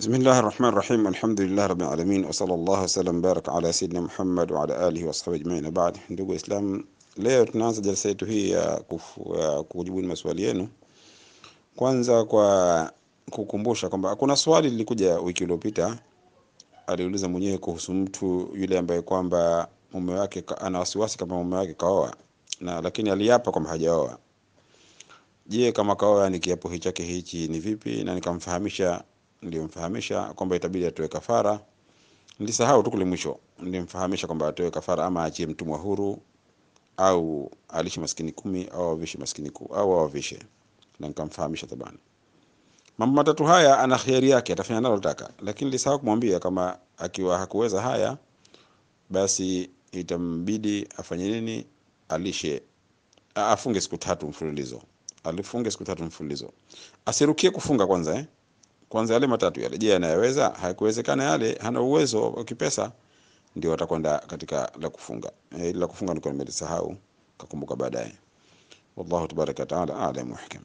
بسم الله الرحمن الرحيم الحمد لله رب العالمين وصلى الله وسلم بارك على سيدنا محمد وعلى آله وصحبه أجمعين بعد ndugu Islam leo tunaanza jalsa yetu hii ya kujibuni maswali yenu kwanza kwa kukumbusha kwamba kuna swali lilikuja wiki iliyopita aliuliza mwenyewe kuhusu mtu yule ambaye kwamba mume wake ana wasiwasi kama mume wake kaoa na lakini aliapa kwamba hajaoa je kama kaoa ni kiapo hichake hichi ni vipi na nikamfahamisha nilimfahamisha kwamba itabidi atoe kafara. Nilisahau tu kule mwisho, nilimfahamisha kwamba atoe kafara, ama achie mtumwa huru au alishi maskini kumi au avishe maskini kumi au avishe na nikamfahamisha tabani mambo matatu haya, ana khiari yake, atafanya nalo taka lakini nilisahau kumwambia kama akiwa hakuweza haya, basi itambidi afanye nini? Alishe, afunge siku tatu mfululizo, alifunge siku tatu mfululizo, asirukie kufunga kwanza eh? kwanza yale matatu yale. Je, anayeweza? Hayakuwezekana yale, hana uwezo wa kipesa, ndio atakwenda katika la kufunga. Eh, la kufunga nilikuwa nimesahau kakumbuka baadaye. Wallahu tabaraka taala alam wa hakim.